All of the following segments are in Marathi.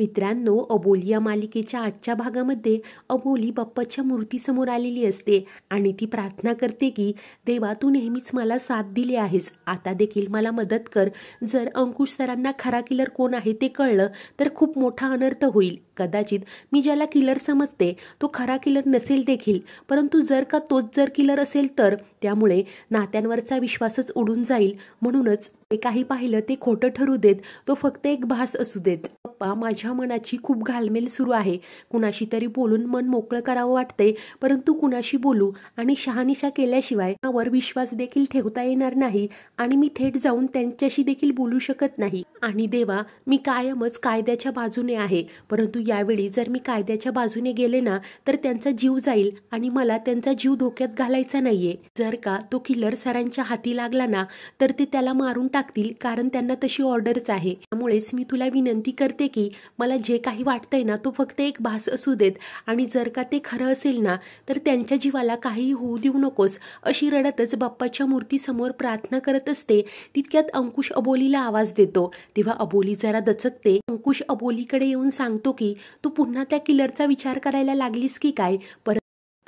मित्रांनो अबोली या मालिकेच्या आजच्या भागामध्ये अबोली बाप्पाच्या मूर्तीसमोर आलेली असते आणि ती प्रार्थना करते की देवा तू नेहमीच मला साथ दिली आहेस आता देखील मला मदत कर जर अंकुश सरांना खरा किलर कोण आहे ते कळलं तर खूप मोठा अनर्थ होईल कदाचित मी ज्याला किलर समजते तो खरा किलर नसेल देखील परंतु जर का तोच जर किलर असेल तर त्यामुळे नात्यांवरचा विश्वासच उडून जाईल म्हणूनच ते काही पाहिलं ते खोटं ठरू देत तो फक्त एक भास असू देत गप्पा माझ्या मनाची खूप घालमेल सुरू आहे कुणाशी तरी बोलून मन मोकळं करावं वाटते परंतु कुणाशी बोलू आणि शहानिशा केल्याशिवाय त्यावर विश्वास देखील ठेवता येणार नाही आणि मी थेट जाऊन त्यांच्याशी देखील बोलू शकत नाही आणि देवा मी कायमच कायद्याच्या बाजूने आहे परंतु यावेळी जर मी कायद्याच्या बाजूने गेले ना तर त्यांचा जीव जाईल आणि मला त्यांचा जीव धोक्यात घालायचा नाहीये जर का तो किलर सरांच्या हाती लागला ना तर ते त्याला मारून टाकतील कारण त्यांना तशी ऑर्डरच आहे त्यामुळेच मी तुला विनंती करते की मला जे काही वाटतंय ना तो फक्त एक भास असू देत आणि जर का ते खरं असेल ना तर त्यांच्या जीवाला काही होऊ देऊ नकोस अशी रडतच बाप्पाच्या मूर्तीसमोर प्रार्थना करत असते तितक्यात अंकुश अबोलीला आवाज देतो तेव्हा अबोली जरा दचकते अंकुश अबोलीकडे येऊन सांगतो की तू पुन्हा त्या किलरचा विचार करायला लागलीस की काय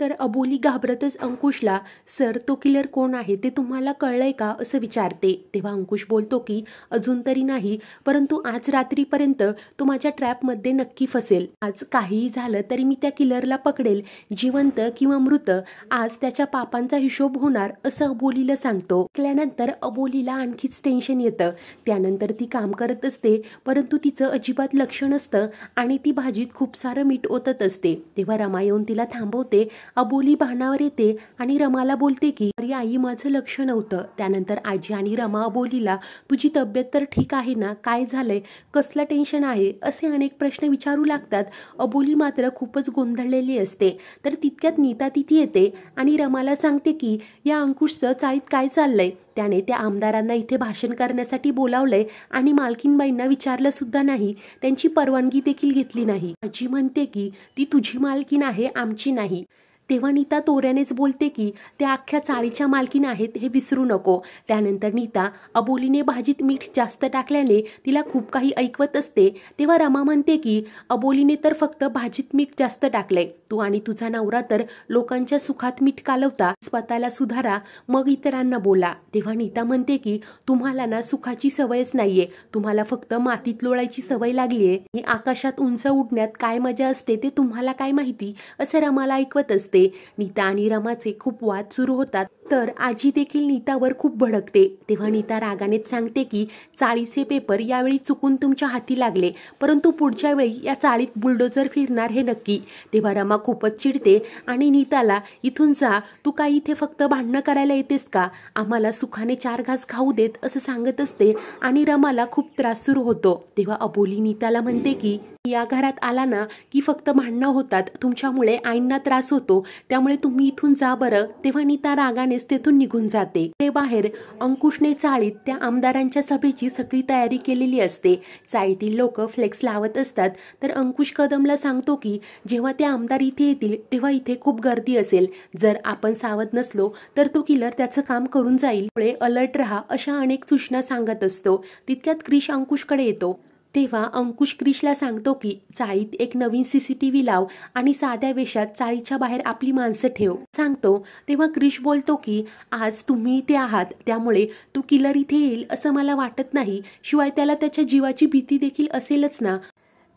तर अबोली घाबरतच अंकुशला सर तो किलर कोण आहे ते तुम्हाला कळलंय का असं विचारते तेव्हा अंकुश बोलतो की अजून तरी नाही परंतु आज रात्रीपर्यंत तो माझ्या ट्रॅपमध्ये नक्की फसेल आज काहीही झालं तरी मी त्या किलरला पकडेल जिवंत किंवा मृत आज त्याच्या पापांचा हिशोब होणार असं अबोलीला सांगतो त्यानंतर अबोलीला आणखीच टेन्शन येतं त्यानंतर ती काम करत असते परंतु तिचं अजिबात लक्षण नसतं आणि ती भाजीत खूप सारं मीठ ओतत असते तेव्हा रमा येऊन तिला थांबवते अबोली भानावर येते आणि रमाला बोलते की अरे आई माझं लक्ष नव्हतं त्यानंतर आजी आणि रमा अबोलीला तुझी तब्येत तर ठीक आहे ना काय झालंय कसलं टेन्शन आहे असे अनेक प्रश्न विचारू लागतात अबोली मात्र खूपच गोंधळलेली असते तर तितक्यात नीता तिथे येते आणि रमाला सांगते की या अंकुशचं चाळीत काय चाललंय त्याने त्या आमदारांना इथे भाषण करण्यासाठी बोलावलंय आणि मालकीनबाईंना विचारलं सुद्धा नाही त्यांची परवानगी देखील घेतली नाही आजी म्हणते की ती तुझी मालकीन आहे आमची नाही तेव्हा नीता तोऱ्यानेच बोलते की त्या अख्ख्या चाळीच्या मालकीन आहेत हे विसरू नको त्यानंतर नीता अबोलीने भाजीत मीठ जास्त टाकल्याने तिला खूप काही ऐकवत असते तेव्हा रमा म्हणते की अबोलीने तर फक्त भाजीत मीठ जास्त टाकलंय तू आणि तुझा नवरा तर लोकांच्या सुखात मीठ कालवता स्वतःला सुधारा मग इतरांना बोला तेव्हा नीता म्हणते की तुम्हाला ना सुखाची सवयच नाहीये तुम्हाला फक्त मातीत लोळायची सवय लागलीये आकाशात उंच उडण्यात काय मजा असते ते तुम्हाला काय माहिती असं रमाला ऐकवत असते नीता आणि रमाचे खूप वाद सुरू होतात तर आजी देखील नीतावर खूप भडकते तेव्हा नीता रागानेच सांगते की चाळीचे पेपर यावेळी चुकून तुमच्या हाती लागले परंतु पुढच्या वेळी या चाळीत बुलडोजर फिरणार हे नक्की तेव्हा रमा खूपच चिडते आणि नीताला इथून जा तू काय इथे फक्त भांडणं करायला येतेस का आम्हाला सुखाने चार घास खाऊ देत असं सांगत असते आणि रमाला खूप त्रास सुरू होतो तेव्हा अबोली नीताला म्हणते की या घरात आला ना की फक्त भांडणं होतात तुमच्यामुळे आईंना त्रास होतो त्यामुळे तुम्ही इथून जा बरं तेव्हा नीता रागानेच तेथून निघून जाते ते बाहेर अंकुशने चाळीत त्या आमदारांच्या सभेची सगळी तयारी केलेली असते चाळीतील लोक फ्लेक्स लावत असतात तर अंकुश कदमला सांगतो की जेव्हा ते आमदार इथे येतील तेव्हा इथे खूप गर्दी असेल जर आपण सावध नसलो तर तो किलर त्याचं काम करून जाईल अलर्ट रहा अशा अनेक सूचना सांगत असतो तितक्यात क्रिश अंकुशकडे येतो तेव्हा अंकुश क्रिशला सांगतो की चाळीत एक नवीन सी लाव आणि साध्या वेशात चाळीच्या बाहेर आपली माणसं ठेव सांगतो तेव्हा क्रिश बोलतो की आज तुम्ही इथे आहात त्यामुळे तो किलर इथे येईल असं मला वाटत नाही शिवाय त्याला त्याच्या जीवाची भीती देखील असेलच ना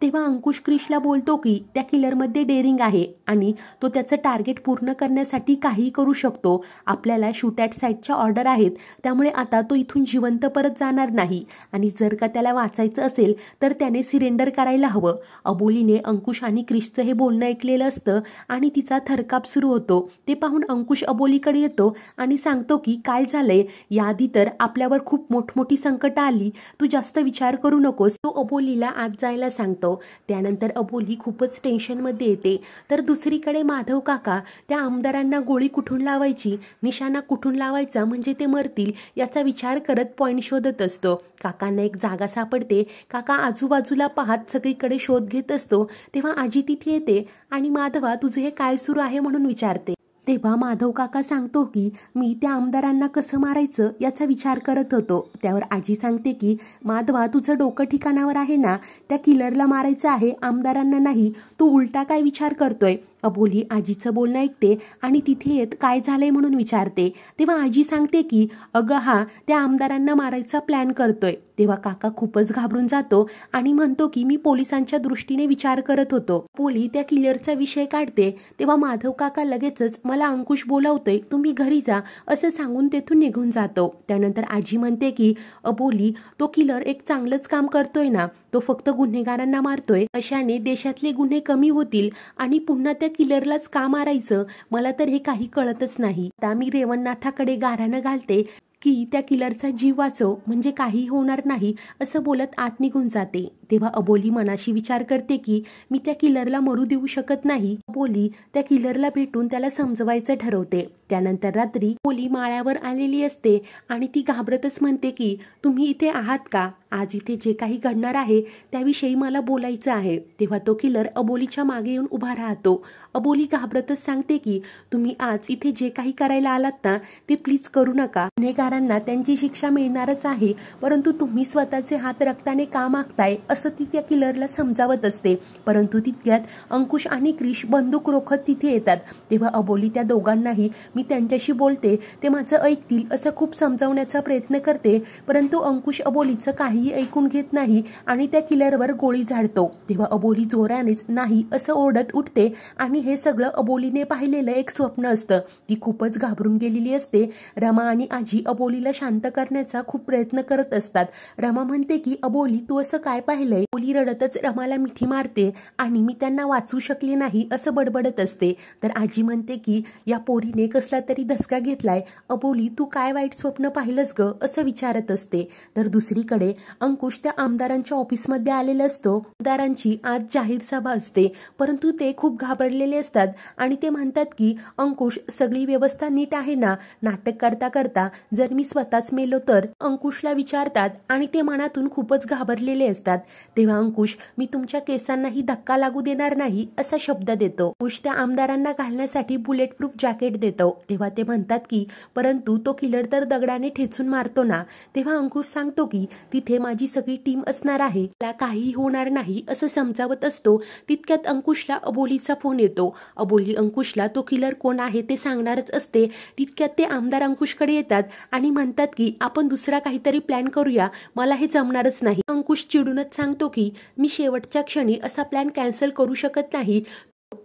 तेव्हा अंकुश क्रिशला बोलतो की त्या किलरमध्ये डेअरिंग आहे आणि तो त्याचं टार्गेट पूर्ण करण्यासाठी काही करू शकतो आपल्याला शूट ॲट साईटच्या ऑर्डर आहेत त्यामुळे आता तो इथून जिवंत परत जाणार नाही आणि जर का त्याला वाचायचं असेल तर त्याने सिलेंडर करायला हवं अबोलीने अंकुश आणि क्रिशचं हे बोलणं ऐकलेलं असतं आणि तिचा थरकाप सुरू होतो ते पाहून अंकुश अबोलीकडे येतो आणि सांगतो की काय झालंय याआधी तर आपल्यावर खूप मोठमोठी संकटं आली तू जास्त विचार करू नकोस तो अबोलीला आत जायला सांगतो त्यानंतर अबोली खूपच टेन्शनमध्ये येते तर दुसरीकडे माधव काका त्या आमदारांना गोळी कुठून लावायची निशाणा कुठून लावायचा म्हणजे ते मरतील याचा विचार करत पॉईंट शोधत असतो काकांना एक जागा सापडते काका आजूबाजूला पाहत सगळीकडे शोध घेत असतो तेव्हा आजी तिथे येते आणि माधवा तुझे हे काय सुरू आहे म्हणून विचारते तेव्हा माधव काका सांगतो की मी त्या आमदारांना कसं मारायचं याचा विचार करत होतो त्यावर आजी सांगते की माधवा तुझं डोकं ठिकाणावर आहे ना त्या किलरला मारायचं आहे आमदारांना नाही तू उलटा काय विचार करतोय अबोली आजीचं बोलणं ऐकते आणि तिथे येत काय झालंय म्हणून विचारते तेव्हा आजी सांगते की अगं हा त्या आमदारांना मारायचा प्लॅन करतोय तेव्हा काका खूपच घाबरून जातो आणि म्हणतो की मी पोलिसांच्या दृष्टीने विचार करत होतो पोली त्या किलरचा विषय काढते तेव्हा माधव काका लगेचच मला अंकुश बोलावतोय तुम्ही घरी जा असं सांगून तेथून निघून जातो त्यानंतर आजी म्हणते की अबोली तो किलर एक चांगलंच काम करतोय ना तो फक्त गुन्हेगारांना मारतोय अशाने देशातले गुन्हे कमी होतील आणि पुन्हा त्या किलरलाच का मारायचं मला तर हे काही कळतच नाही आता मी रेवणनाथाकडे गाऱ्हाणं घालते की त्या किलरचा जीव वाचव म्हणजे काही होणार नाही असं बोलत आत निघून जाते तेव्हा अबोली मनाशी विचार करते की मी त्या किलरला मरू देऊ शकत नाही अबोली त्या किलरला भेटून त्याला समजवायचं ठरवते त्यानंतर रात्री अबोली माळ्यावर आलेली असते आणि ती घाबरतच म्हणते की तुम्ही इथे आहात का आज इथे जे काही घडणार आहे त्याविषयी मला बोलायचं आहे तेव्हा तो किलर अबोलीच्या मागे येऊन उभा राहतो अबोली घाबरतच सांगते की तुम्ही आज इथे जे काही करायला आलात ना ते प्लीज करू नका गुन्हेगारांना त्यांची शिक्षा मिळणारच आहे परंतु तुम्ही स्वतःचे हात रक्ताने का मागताय असं ती त्या किलरला समजावत असते परंतु तितक्यात अंकुश आणि क्रिश बंदूक रोखत तिथे येतात तेव्हा अबोली त्या दोघांनाही मी त्यांच्याशी बोलते ते माझं ऐकतील असं खूप समजावण्याचा प्रयत्न करते परंतु अंकुश अबोलीचं काहीही ऐकून घेत नाही आणि त्या किलरवर गोळी झाडतो तेव्हा अबोली जोरानेच नाही असं ओढत उठते आणि हे सगळं अबोलीने पाहिलेलं एक स्वप्न असतं ती खूपच घाबरून गेलेली असते रमा आणि आजी अबोली अबोलीला शांत करण्याचा खूप प्रयत्न करत असतात रमा म्हणते की अबोली तू असं काय पाहिलंय अबोली रडतच रमाला मिठी मारते आणि मी त्यांना वाचू शकले नाही असं बडबडत असते तर आजी म्हणते की या पोरीने कसला तरी धसका घेतलाय अबोली तू काय वाईट स्वप्न पाहिलंस ग असं विचारत असते तर दुसरीकडे अंकुश त्या आमदारांच्या ऑफिसमध्ये आलेला असतो आमदारांची आज जाहीर सभा असते परंतु ते खूप घाबरलेले असतात आणि ते म्हणतात की अंकुश सगळी व्यवस्था नीट आहे ना नाटक करता करता जर मी स्वतःच मेलो तर अंकुशला विचारतात आणि ते मनातून खूपच घाबरलेले असतात तेव्हा अंकुश मी तुमच्या केसांनाही धक्का लागू देणार नाही असा शब्द देतो अंकुश त्या आमदारांना घालण्यासाठी बुलेट प्रूफ जॅकेट देतो तेव्हा ते म्हणतात की परंतु तो किलर तर दगडाने ठेचून मारतो ना तेव्हा अंकुश सांगतो की तिथे माझी सगळी टीम असणार आहे त्याला काही होणार नाही असं समजावत असतो तितक्यात अंकुशला अबोलीचा फोन येतो अबोली अंकुशला तो किलर कोण आहे ते सांगणारच असते तितक्यात ते आमदार अंकुशकडे येतात आणि म्हणतात की आपण दुसरा काहीतरी प्लॅन करूया मला हे जमणारच नाही अंकुश चिडूनच सांगतो की मी शेवटच्या क्षणी असा प्लॅन कॅन्सल करू शकत नाही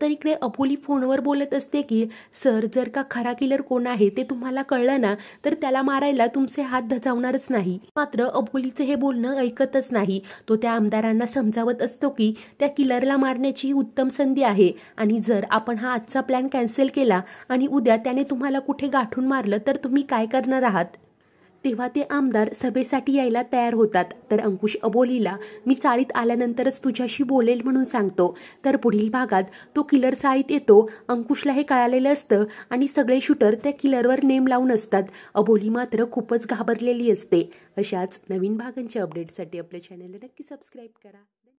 तर इकडे अबोली फोनवर बोलत असते की सर जर का खरा किलर कोण आहे ते तुम्हाला कळलं ना तर त्याला मारायला तुमचे हात धजावणारच नाही मात्र अपोलीचं हे बोलणं ऐकतच नाही तो त्या आमदारांना समजावत असतो की त्या किलरला मारण्याची उत्तम संधी आहे आणि जर आपण हा आजचा प्लॅन कॅन्सल केला आणि उद्या त्याने तुम्हाला कुठे गाठून मारलं तर तुम्ही काय करणार आहात तेव्हा ते आमदार सभेसाठी यायला तयार होतात तर अंकुश अबोलीला मी चाळीत आल्यानंतरच तुझ्याशी बोलेल म्हणून सांगतो तर पुढील भागात तो किलर चाळीत येतो अंकुशला हे कळालेलं असतं आणि सगळे शूटर त्या किलरवर नेम लावून असतात अबोली मात्र खूपच घाबरलेली असते अशाच नवीन भागांच्या अपडेटसाठी आपल्या चॅनलला नक्की सबस्क्राईब करा